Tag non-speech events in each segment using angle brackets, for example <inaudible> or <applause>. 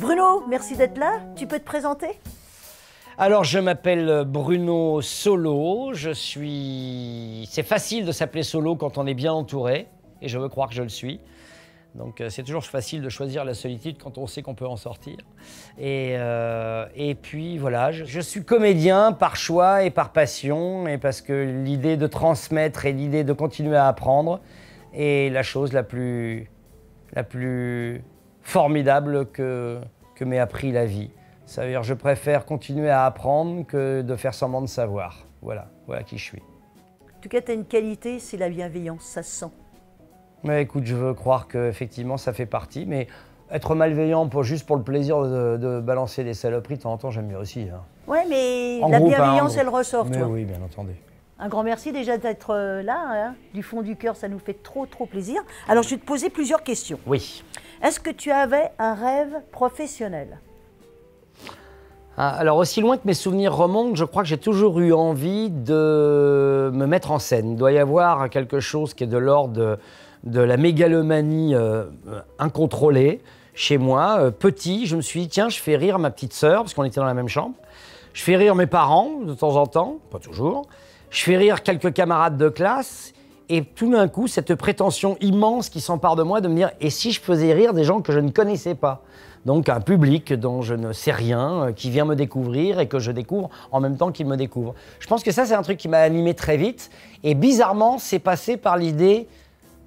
Bruno, merci d'être là. Tu peux te présenter alors, je m'appelle euh, Bruno Solo. Je suis. C'est facile de s'appeler Solo quand on est bien entouré, et je veux croire que je le suis. Donc euh, c'est toujours facile de choisir la solitude quand on sait qu'on peut en sortir. Et, euh, et puis voilà, je, suis comédien par choix et par passion, et parce que l'idée de transmettre et l'idée de continuer à apprendre est la chose la plus, la plus formidable que, que m'ait appris la vie. Ça veut dire je préfère continuer à apprendre que de faire semblant de savoir. Voilà, voilà qui je suis. En tout cas, tu as une qualité, c'est la bienveillance, ça se sent. Mais écoute, je veux croire que effectivement ça fait partie, mais être malveillant pour, juste pour le plaisir de, balancer des saloperies de temps en temps, j'aime mieux aussi. Hein. mais la hein, bienveillance, elle ressort, Oui, bien entendu. Un grand merci déjà d'être euh, là, hein. du fond du cœur, ça nous fait trop trop plaisir. Alors je vais te poser plusieurs questions. Oui. Est-ce que tu avais un rêve professionnel ah, alors aussi loin que mes souvenirs remontent, je crois que j'ai toujours eu envie de me mettre en scène. Il doit y avoir quelque chose qui est de l'ordre de la mégalomanie euh, incontrôlée chez moi. Euh, petit, je me suis dit, tiens, je fais rire ma petite sœur, parce qu'on était dans la même chambre. Je fais rire mes parents de temps en temps, pas toujours. Je fais rire quelques camarades de classe. Et tout d'un coup, cette prétention immense qui s'empare de moi de me dire, et si je faisais rire des gens que je ne connaissais pas donc un public dont je ne sais rien, euh, qui vient me découvrir et que je découvre en même temps qu'il me découvre. Je pense que ça, c'est un truc qui m'a animé très vite et bizarrement, c'est passé par l'idée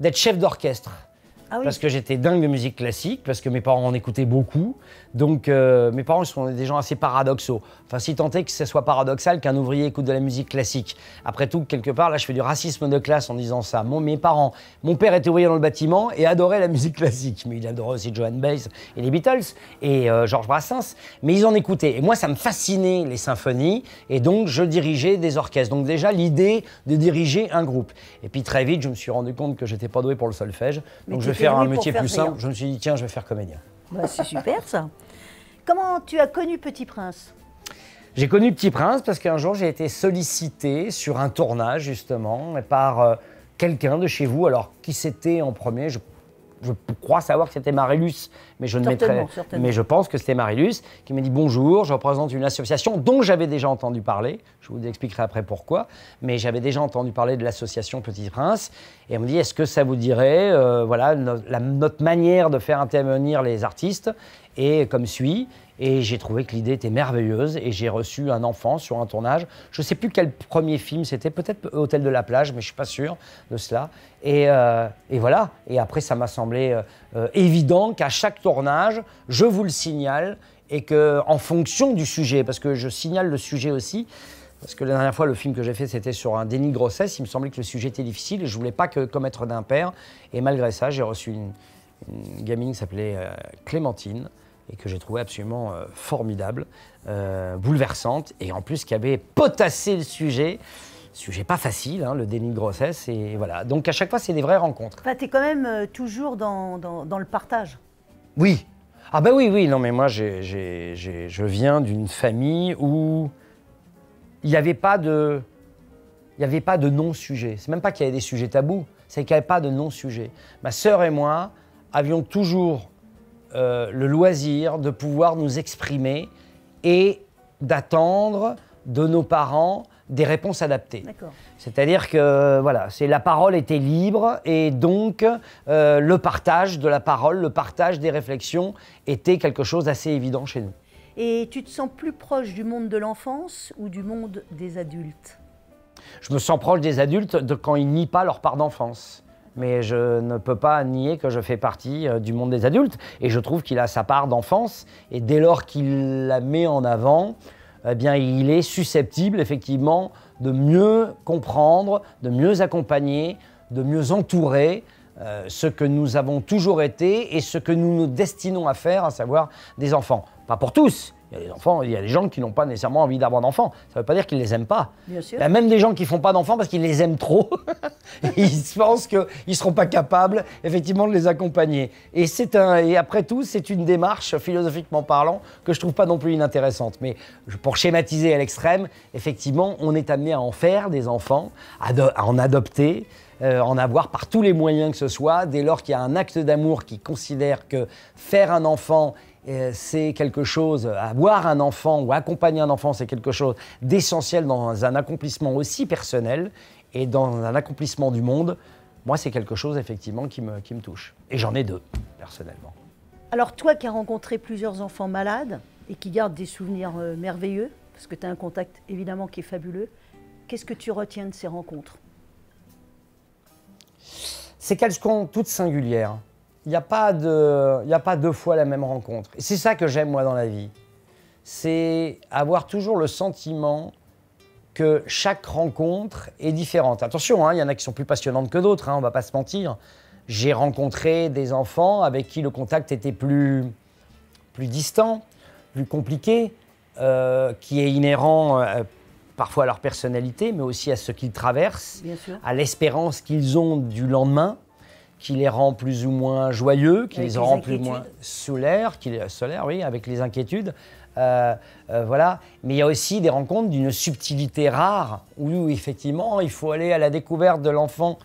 d'être chef d'orchestre ah parce que j'étais dingue de musique classique, parce que mes parents en écoutaient beaucoup. Donc euh, mes parents, ils sont des gens assez paradoxaux. Enfin, si tant est que ce soit paradoxal qu'un ouvrier écoute de la musique classique. Après tout, quelque part, là, je fais du racisme de classe en disant ça. Mon, mes parents, mon père était ouvrier dans le bâtiment et adorait la musique classique. Mais il adorait aussi Joan Baez et les Beatles et euh, Georges Brassens. Mais ils en écoutaient. Et moi, ça me fascinait, les symphonies. Et donc, je dirigeais des orchestres. Donc déjà, l'idée de diriger un groupe. Et puis très vite, je me suis rendu compte que j'étais pas doué pour le solfège. Donc je faire un métier plus simple, je me suis dit, tiens, je vais faire comédien. Bah, c'est super ça. Comment tu as connu Petit Prince J'ai connu Petit Prince parce qu'un jour j'ai été sollicité sur un tournage justement par euh, quelqu'un de chez vous. Alors qui c'était en premier Je je crois savoir que c'était Marilus, mais je ne mais je pense que c'était Marilus qui m'a dit bonjour, je représente une association dont j'avais déjà entendu parler. Je vous expliquerai après pourquoi, mais j'avais déjà entendu parler de l'association Petit Prince et on me dit est-ce que ça vous dirait euh, voilà notre manière de faire intervenir les artistes et comme suit et j'ai trouvé que l'idée était merveilleuse et j'ai reçu un enfant sur un tournage. Je ne sais plus quel premier film c'était, peut-être Hôtel de la plage, mais je ne suis pas sûr de cela. Euh, et, voilà. Et après, ça m'a semblé euh, euh, évident qu'à chaque tournage, je vous le signale et que en fonction du sujet, parce que je signale le sujet aussi, parce que la dernière fois, le film que j'ai fait, c'était sur un déni de grossesse. Il me semblait que le sujet était difficile et je voulais pas que commettre d'impair. Et malgré ça, j'ai reçu une, gamine qui s'appelait Clémentine, et que j'ai trouvé absolument euh, formidable, euh, bouleversante, et en plus qui avait potassé le sujet. Sujet pas facile, hein, le déni de grossesse, et voilà. Donc à chaque fois, c'est des vraies rencontres. Bah, tu es quand même euh, toujours dans, dans, le partage. Oui. Ah ben bah oui, oui, non mais moi, je viens d'une famille où il n'y avait pas de... Il n'y avait pas de non-sujet. C'est même pas qu'il y avait des sujets tabous, c'est qu'il n'y avait pas de non-sujet. Ma sœur et moi avions toujours euh, le loisir de pouvoir nous exprimer et d'attendre de nos parents des réponses adaptées. C'est-à-dire que voilà, la parole était libre et donc euh, le partage de la parole, le partage des réflexions était quelque chose d'assez évident chez nous. Et tu te sens plus proche du monde de l'enfance ou du monde des adultes Je me sens proche des adultes de quand ils nient pas leur part d'enfance mais je ne peux pas nier que je fais partie euh, du monde des adultes. Et je trouve qu'il a sa part d'enfance, et dès lors qu'il la met en avant, eh bien, il est susceptible, effectivement, de mieux comprendre, de mieux accompagner, de mieux entourer euh, ce que nous avons toujours été et ce que nous nous destinons à faire, à savoir des enfants pour tous. Il y a des enfants, il y a des gens qui n'ont pas nécessairement envie d'avoir d'enfants. Ça ne veut pas dire qu'ils les aiment pas. Il y a même des gens qui font pas d'enfants parce qu'ils les aiment trop. <laughs> ils pensent qu'ils ne seront pas capables, effectivement, de les accompagner. Et c'est un, et après tout, c'est une démarche philosophiquement parlant que je trouve pas non plus inintéressante. Mais pour schématiser à l'extrême, effectivement, on est amené à en faire des enfants, à, en adopter. Euh, en avoir par tous les moyens que ce soit, dès lors qu'il y a un acte d'amour qui considère que faire un enfant c'est quelque chose, avoir un enfant ou accompagner un enfant, c'est quelque chose d'essentiel dans un accomplissement aussi personnel et dans un accomplissement du monde. Moi, c'est quelque chose effectivement qui me, touche. Et j'en ai deux, personnellement. Alors toi qui as rencontré plusieurs enfants malades et qui gardes des souvenirs euh, merveilleux, parce que tu as un contact évidemment qui est fabuleux, qu'est-ce que tu retiens de ces rencontres C'est qu'elles sont toutes singulières il n'y a, pas a pas deux fois la même rencontre. c'est ça que j'aime, moi, dans la vie. C'est avoir toujours le sentiment que chaque rencontre est différente. Attention, hein, il y en a qui sont plus passionnantes que d'autres, hein, on ne va pas se mentir. J'ai rencontré des enfants avec qui le contact était plus, plus distant, plus compliqué, euh, qui est inhérent euh, parfois à leur personnalité, mais aussi à ce qu'ils traversent, à l'espérance qu'ils ont du lendemain qui les rend plus ou moins joyeux, qui les, rend plus ou moins solaires, qui les, solaires, oui, avec les inquiétudes. Euh, euh, voilà. Mais il y a aussi des rencontres d'une subtilité rare où, effectivement, il faut aller à la découverte de l'enfant,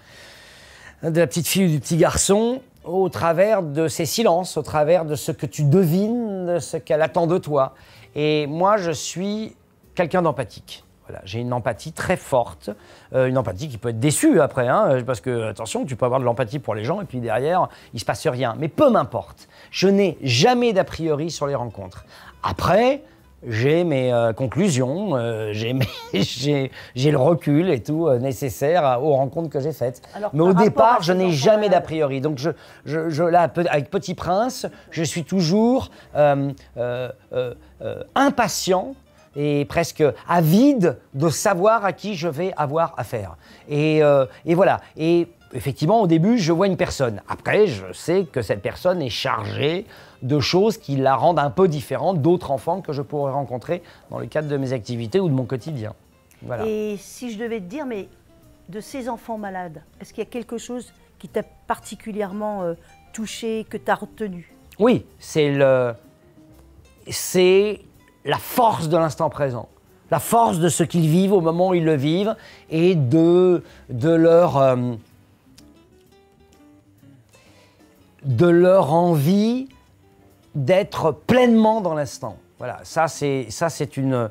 de la petite fille ou du petit garçon au travers de ses silences, au travers de ce que tu devines, de ce qu'elle attend de toi. Et moi, je suis quelqu'un d'empathique j'ai une empathie très forte, euh, une empathie qui peut être déçue après, hein, parce que attention, tu peux avoir de l'empathie pour les gens et puis derrière, il se passe rien. Mais peu m'importe, je n'ai jamais d'a priori sur les rencontres. Après, j'ai mes euh, conclusions, euh, <laughs> j'ai le recul et tout nécessaire aux rencontres que j'ai faites. Mais au départ, je n'ai jamais d'a priori. Donc, je, je, je, là, avec Petit Prince, je suis toujours impatient et presque avide de savoir à qui je vais avoir affaire. Euh, et, voilà. Et effectivement, au début, je vois une personne. Après, je sais que cette personne est chargée de choses qui la rendent un peu différente d'autres enfants que je pourrais rencontrer dans le cadre de mes activités ou de mon quotidien. Et si je devais te dire, mais de ces enfants malades, est-ce qu'il y a quelque chose qui t'a particulièrement euh, touché, que tu as retenu Oui, c'est le... C'est la force de l'instant présent, la force de ce qu'ils vivent au moment où ils le vivent et de, de leur, euh, de leur envie d'être pleinement dans l'instant. Voilà, ça c'est, ça c'est une...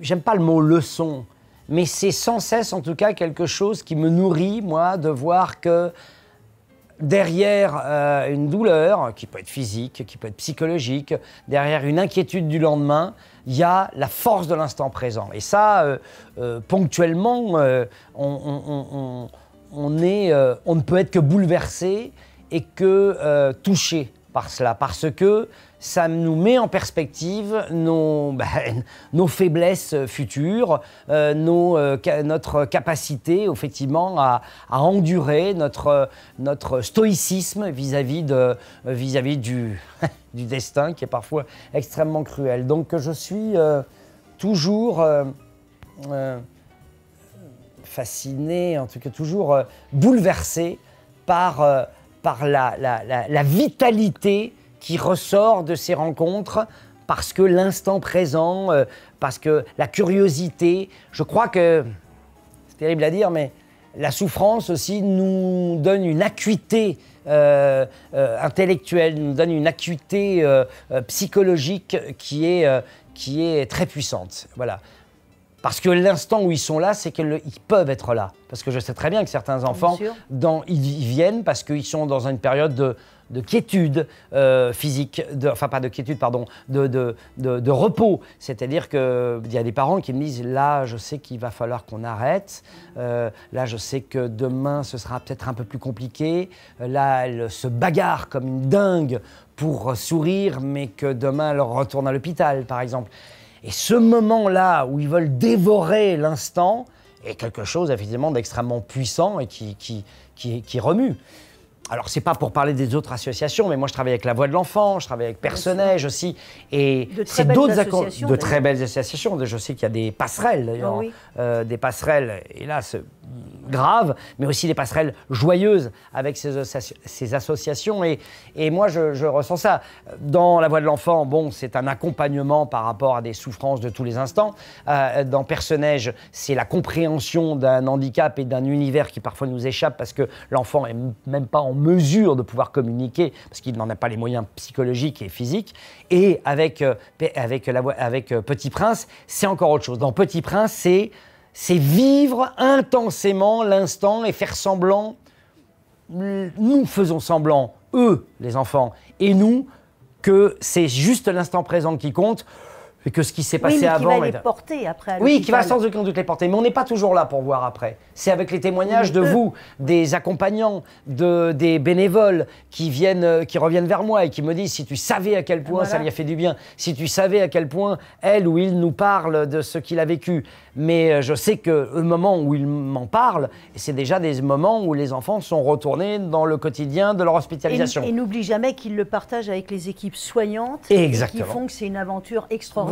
J'aime pas le mot leçon, mais c'est sans cesse en tout cas quelque chose qui me nourrit, moi, de voir que derrière euh, une douleur qui peut être physique, qui peut être psychologique, derrière une inquiétude du lendemain, il y a la force de l'instant présent. Et ça, ponctuellement, on, ne peut être que bouleversé et que euh, touché par cela, parce que ça nous met en perspective nos, <laughs> bah, nos faiblesses futures, euh, nos, euh, notre capacité effectivement à, endurer, notre, notre stoïcisme vis-à-vis de, vis -vis du, <laughs> du destin qui est parfois extrêmement cruel. Donc je suis euh, toujours fasciné, en tout cas toujours bouleversé par par la, la, vitalité qui ressort de ces rencontres, parce que l'instant présent, euh, parce que la curiosité, je crois que, c'est terrible à dire, mais la souffrance aussi nous donne une acuité euh, euh, intellectuelle, nous donne une acuité psychologique qui est, qui est très puissante. Voilà. Parce que l'instant où ils sont là, c'est qu'ils peuvent être là. Parce que je sais très bien que certains enfants, dans, ils, viennent parce qu'ils sont dans une période de, quiétude euh, physique, de, enfin pas de quiétude, pardon, de, repos. C'est-à-dire qu'il y a des parents qui me disent, là, je sais qu'il va falloir qu'on arrête, euh, là, je sais que demain, ce sera peut-être un peu plus compliqué, là, elle se bagarre comme une dingue pour euh, sourire, mais que demain, elles retourne à l'hôpital, par exemple. Et ce moment-là où ils veulent dévorer l'instant est quelque chose effectivement d'extrêmement puissant et qui, qui, qui, remue. Alors, c'est pas pour parler des autres associations, mais moi, je travaille avec La Voix de l'Enfant, je travaille avec Personnage aussi. Et c'est d'autres associations. De très belles associations. Je sais qu'il y a des passerelles, d'ailleurs. Ah euh, des passerelles, hélas, graves, mais aussi des passerelles joyeuses avec ces, associations. Et, moi, je, ressens ça. Dans La Voix de l'Enfant, bon, c'est un accompagnement par rapport à des souffrances de tous les instants. Euh, dans Personnage, c'est la compréhension d'un handicap et d'un univers qui parfois nous échappe parce que l'enfant est même pas en mesure de pouvoir communiquer parce qu'il n'en a pas les moyens psychologiques et physiques. Et avec, euh, avec, avec euh, Petit Prince, c'est encore autre chose. Dans Petit Prince, c'est c'est vivre intensément l'instant et faire semblant. Nous faisons semblant, eux, les enfants, et nous, que c'est juste l'instant présent qui compte. Et que ce qui s'est passé oui, qui avant. va les porter après. oui, qui va sans aucun doute les porter. Mais on n'est pas toujours là pour voir après. C'est avec les témoignages de vous, des accompagnants, de, des bénévoles qui, viennent, euh, qui reviennent vers moi et qui me disent si tu savais à quel point ça lui a fait du bien, si tu savais à quel point elle ou il nous parle de ce qu'il a vécu. Mais euh, je sais que le moment où il m'en parle, c'est déjà des moments où les enfants sont retournés dans le quotidien de leur hospitalisation. Et, n'oublie jamais qu'ils le partagent avec les équipes soignantes qui font que c'est une aventure extraordinaire.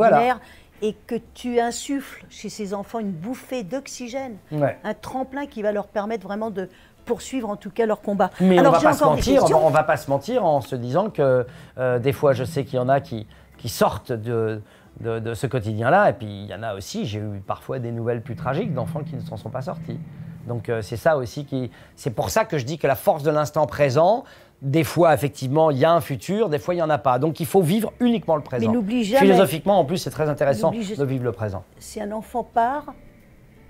Et que tu insuffles chez ces enfants une bouffée d'oxygène, un tremplin qui va leur permettre vraiment de poursuivre en tout cas leur combat. Mais on, va pas mentir, va pas se mentir en se disant que euh, des fois, je sais qu'il y en a qui, sortent de, de ce quotidien-là, et puis il y en a aussi, j'ai eu parfois des nouvelles plus tragiques d'enfants qui ne s'en sont pas sortis. Donc euh, c'est ça aussi qui. C'est pour ça que je dis que la force de l'instant présent. Des fois, effectivement, il y a un futur, des fois, il n'y en a pas. Donc, il faut vivre uniquement le présent. Mais Philosophiquement, en plus, c'est très intéressant de vivre le présent. Si un enfant part,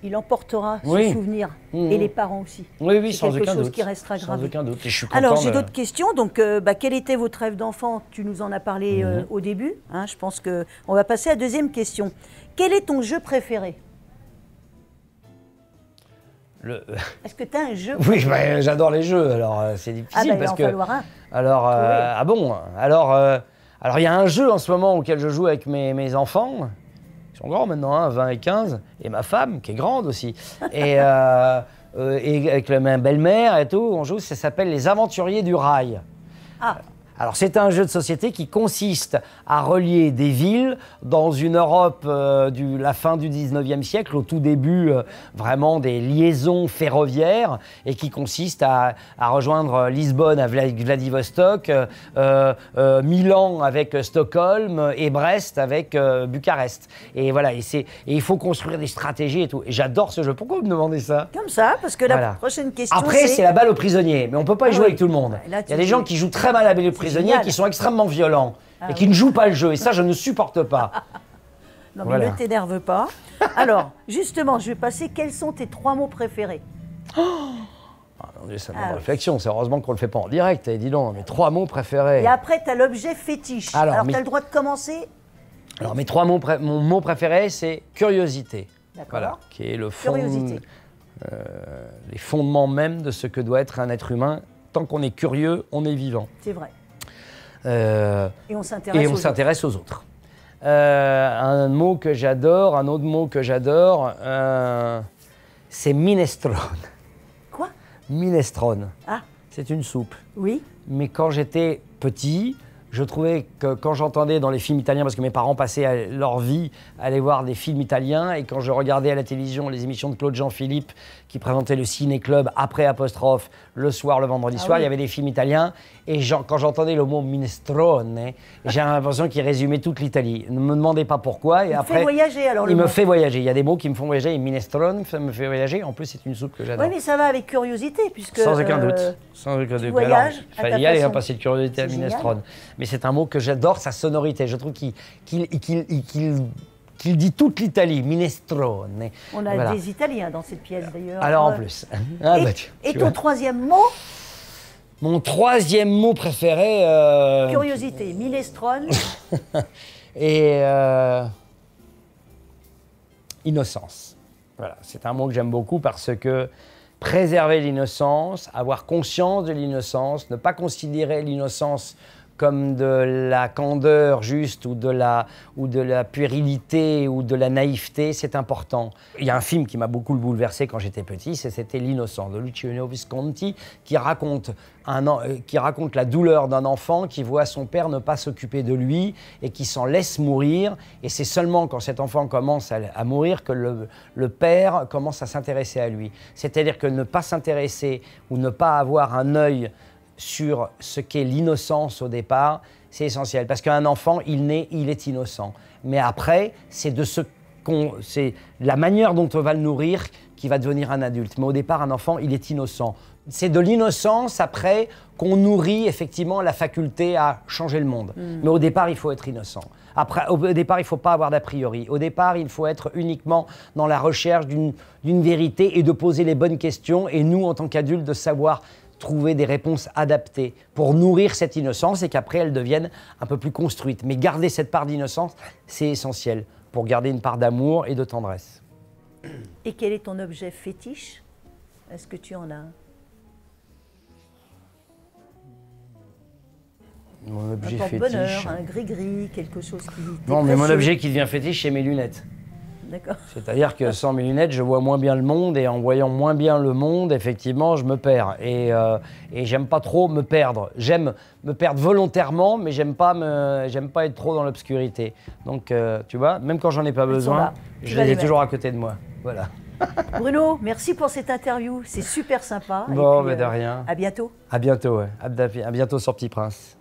il emportera ses souvenirs mmh. et les parents aussi. Oui, oui, sans aucun chose qui restera grave. Sans aucun doute. Alors, j'ai d'autres questions. Donc, euh, bah, quel était votre rêve d'enfant Tu nous en as parlé euh, mmh. au début. Hein. je pense que on va passer à la deuxième question. Quel est ton jeu préféré <laughs> Est-ce que tu as un jeu Oui, bah, j'adore les jeux, alors euh, c'est difficile. Ah, bah, il parce que... falloir un. Alors, euh, ah bon Alors, euh, alors il y a un jeu en ce moment auquel je joue avec mes, mes enfants. Ils sont grands maintenant, 20 hein, et 15. Et ma femme, qui est grande aussi. et, <laughs> euh, et avec ma belle-mère et tout, on joue, ça s'appelle Les Aventuriers du Rail. Ah alors c'est un jeu de société qui consiste à relier des villes dans une Europe euh, de la fin du 19e siècle, au tout début euh, vraiment des liaisons ferroviaires, et qui consiste à, rejoindre euh, Lisbonne avec Vladivostok, Milan avec Stockholm et Brest avec Bucarest. Et voilà, et, et, il faut construire des stratégies et tout. J'adore ce jeu. Pourquoi vous me demandez ça Comme ça, parce que la prochaine question. Après, c'est la balle aux prisonniers, mais on peut pas y ah jouer avec tout le monde. il y a des gens qui jouent très mal à la balle aux prisonniers qui sont extrêmement violents ah et qui ne jouent pas le jeu. Et ça, je ne supporte pas. <laughs> non, mais ne t'énerve pas. Alors, justement, je vais passer. Quels sont tes trois mots préférés oh ah, c'est une ah, réflexion, c'est heureusement qu'on ne le fait pas en direct. Et eh, dis donc, mes trois mots préférés. Et après, tu as l'objet fétiche. Alors, tu as le droit de commencer Alors, mes trois mots, mon mot préféré, c'est curiosité. D'accord. Voilà, qui est le fond. Euh, les fondements même de ce que doit être un être humain. Tant qu'on est curieux, on est vivant. C'est vrai. Euh, et on s'intéresse aux, autres. Euh, un mot que j'adore, un autre mot que j'adore, euh, c'est minestrone. Quoi Minestrone. Ah. C'est une soupe. Oui. Mais quand j'étais petit, je trouvais que quand j'entendais dans les films italiens, parce que mes parents passaient leur vie à aller voir des films italiens, et quand je regardais à la télévision les émissions de Claude Jean-Philippe qui présentait le ciné-club après apostrophe le soir, le vendredi ah soir, il y avait des films italiens, et quand j'entendais le mot minestrone, j'ai l'impression qu'il résumait toute l'Italie. Ne me demandez pas pourquoi. Et il après, fait voyager alors. il me fait voyager. Il y a des mots qui me font voyager, minestrone, ça me fait voyager. En plus, c'est une soupe que j'adore. Oui, mais ça va avec curiosité, puisque. Sans aucun euh, doute. Sans aucun Voyage. Il y aller, passer de curiosité à minestrone mais c'est un mot que j'adore, sa sonorité. Je trouve qu'il dit toute l'Italie, minestrone. On a des Italiens dans cette pièce d'ailleurs. Alors en plus. Euh, <laughs> ah, et, bah, ton troisième mot Mon troisième mot préféré. Euh, Curiosité, minestrone. <laughs> et euh, innocence. Voilà, c'est un mot que j'aime beaucoup parce que préserver l'innocence, avoir conscience de l'innocence, ne pas considérer l'innocence comme de la candeur juste ou de la, ou de la puérilité ou de la naïveté, c'est important. Il y a un film qui m'a beaucoup bouleversé quand j'étais petit, c'était L'innocent de Luciano Visconti qui raconte, euh, qui raconte la douleur d'un enfant qui voit son père ne pas s'occuper de lui et qui s'en laisse mourir. Et c'est seulement quand cet enfant commence à, mourir que le, le père commence à s'intéresser à lui. C'est-à-dire que ne pas s'intéresser ou ne pas avoir un œil sur ce qu'est l'innocence au départ, c'est essentiel. Parce qu'un enfant, il naît, il est innocent. Mais après, c'est de ce c'est la manière dont on va le nourrir qui va devenir un adulte. Mais au départ, un enfant, il est innocent. C'est de l'innocence après qu'on nourrit effectivement la faculté à changer le monde. Hmm. Mais au départ, il faut être innocent. Après, au départ, il ne faut pas avoir d'a priori. Au départ, il faut être uniquement dans la recherche d'une vérité et de poser les bonnes questions. Et nous, en tant qu'adultes, de savoir trouver des réponses adaptées pour nourrir cette innocence et qu'après elle devienne un peu plus construite. Mais garder cette part d'innocence, c'est essentiel pour garder une part d'amour et de tendresse. Et quel est ton objet fétiche Est-ce que tu en as un Mon objet un fétiche. bonheur, un gris-gris, quelque chose qui. Non, mais mon objet qui devient fétiche, c'est mes lunettes. C'est-à-dire que sans mes lunettes, je vois moins bien le monde et en voyant moins bien le monde, effectivement, je me perds. Et, euh, j'aime pas trop me perdre. J'aime me perdre volontairement, mais j'aime pas, j'aime pas être trop dans l'obscurité. Donc, euh, tu vois, même quand j'en ai pas besoin, je les ai toujours à côté de moi. Voilà. <laughs> Bruno, merci pour cette interview. C'est super sympa. Bon, mais de euh, rien. À bientôt. À bientôt, ouais. À bientôt sur Petit Prince.